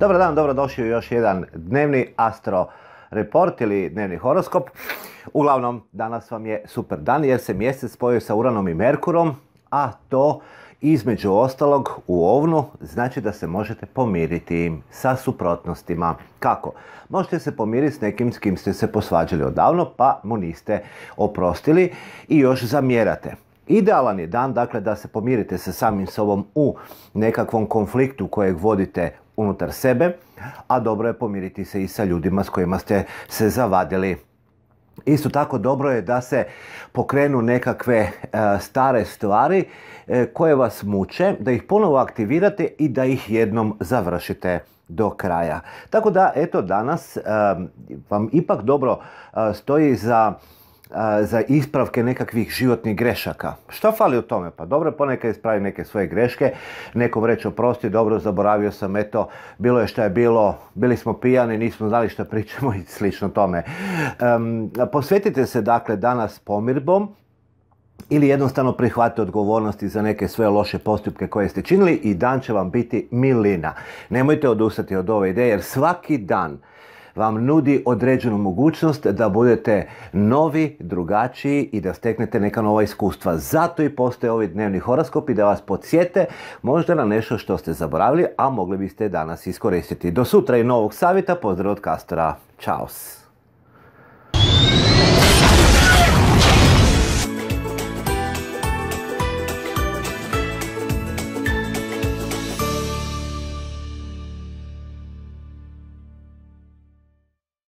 Dobar dan, dobrodošli u još jedan dnevni Astro Report ili dnevni horoskop. Uglavnom, danas vam je super dan jer se mjesec spojio sa Uranom i Merkurom, a to između ostalog u ovnu znači da se možete pomiriti sa suprotnostima. Kako? Možete se pomiriti s nekim s kim ste se posvađali odavno pa mu niste oprostili i još zamjerate. Idealan je dan dakle da se pomirite sa samim sobom u nekakvom konfliktu kojeg vodite unutar sebe, a dobro je pomiriti se i sa ljudima s kojima ste se zavadili. Isto tako dobro je da se pokrenu nekakve e, stare stvari e, koje vas muče, da ih ponovo aktivirate i da ih jednom završite do kraja. Tako da, eto, danas e, vam ipak dobro stoji za za ispravke nekakvih životnih grešaka. Šta fali u tome? Pa dobro, ponekad ispravi neke svoje greške, nekom reći oprosti, dobro, zaboravio sam, eto, bilo je što je bilo, bili smo pijani, nismo znali što pričamo i slično tome. Um, posvetite se dakle danas pomirbom, ili jednostavno prihvatite odgovornosti za neke svoje loše postupke koje ste činili i dan će vam biti milina. Nemojte odustati od ove ideje jer svaki dan vam nudi određenu mogućnost da budete novi, drugačiji i da steknete neka nova iskustva. Zato i postoje ovi dnevni i da vas podsjete možda na nešto što ste zaboravili, a mogli biste danas iskoristiti. Do sutra i novog savjeta, pozdrav od Kastora. čaos!